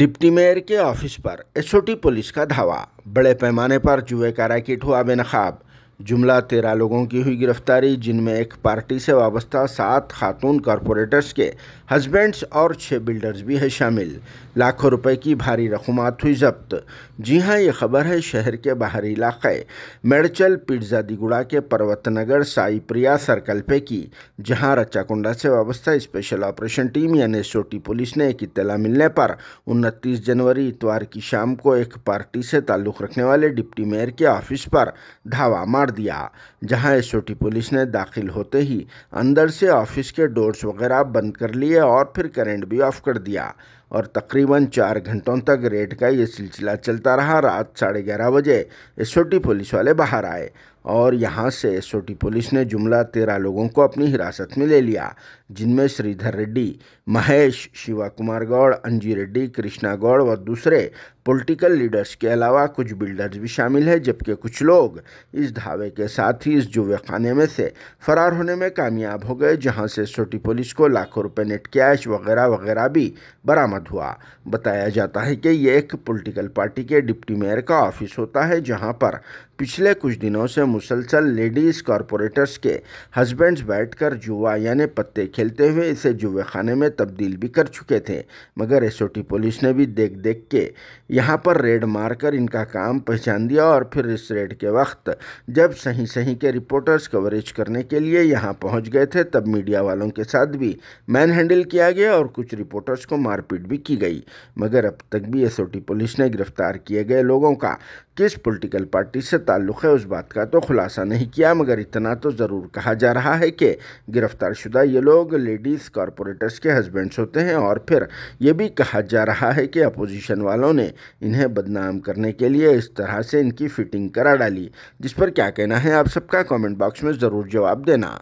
deputy mayor के office पर SOT police का धावा बड़े पैमाने पर जुए का रैकेट हुआ बेनकाब जुमला तेरह लोगों की हुई गिरफ्तारी जिनमें एक पार्टी से वाबस्ता सात खातून कॉरपोरेटर्स के हस्बैंड्स और छः बिल्डर्स भी हैं शामिल लाखों रुपए की भारी रकूमात हुई जब्त जी हां ये खबर है शहर के बाहरी इलाके मेड़चल पिट्जादीगुड़ा के पर्वतनगर प्रिया सर्कल पे की जहां रच्चाकुंडा से वाबस्ता स्पेशल ऑपरेशन टीम यानी सोटी पुलिस ने एक इतला मिलने पर उनतीस जनवरी इतवार की शाम को एक पार्टी से ताल्लुक़ रखने वाले डिप्टी मेयर के ऑफिस पर धावा मार कर दिया जहां एसओटी पुलिस ने दाखिल होते ही अंदर से ऑफिस के डोर्स वगैरह बंद कर लिए और फिर करंट भी ऑफ कर दिया और तकरीबन चार घंटों तक रेड का ये सिलसिला चलता रहा रात साढ़े ग्यारह बजे एस पुलिस वाले बाहर आए और यहाँ से एस पुलिस ने जुमला तेरह लोगों को अपनी हिरासत में ले लिया जिनमें श्रीधर रेड्डी महेश शिवा कुमार गौड़ अंजी रेड्डी कृष्णा गौड़ व दूसरे पॉलिटिकल लीडर्स के अलावा कुछ बिल्डर्स भी शामिल हैं जबकि कुछ लोग इस धावे के साथ ही इस जुवे खाने में से फरार होने में कामयाब हो गए जहाँ से एस पुलिस को लाखों रुपये नेट कैश वगैरह वगैरह भी बरामद बाद हुआ बताया जाता है कि यह एक पॉलिटिकल पार्टी के डिप्टी मेयर का ऑफिस होता है जहां पर पिछले कुछ दिनों से मुसलसल लेडीज़ कॉरपोरेटर्स के हस्बैंड्स बैठकर जुआ यानी पत्ते खेलते हुए इसे जुए खाने में तब्दील भी कर चुके थे मगर एसओटी पुलिस ने भी देख देख के यहाँ पर रेड मारकर इनका काम पहचान दिया और फिर इस रेड के वक्त जब सही सही के रिपोर्टर्स कवरेज करने के लिए यहाँ पहुँच गए थे तब मीडिया वालों के साथ भी मैन हैंडल किया गया और कुछ रिपोर्टर्स को मारपीट भी की गई मगर अब तक भी एस पुलिस ने गिरफ्तार किए गए लोगों का किस पॉलिटिकल पार्टी से ताल्लुक़ है उस बात का तो खुलासा नहीं किया मगर इतना तो ज़रूर कहा जा रहा है कि गिरफ्तार शुदा ये लोग लेडीज़ कॉरपोरेटर्स के हस्बैंड्स होते हैं और फिर ये भी कहा जा रहा है कि अपोजिशन वालों ने इन्हें बदनाम करने के लिए इस तरह से इनकी फिटिंग करा डाली जिस पर क्या कहना है आप सबका कॉमेंट बॉक्स में ज़रूर जवाब देना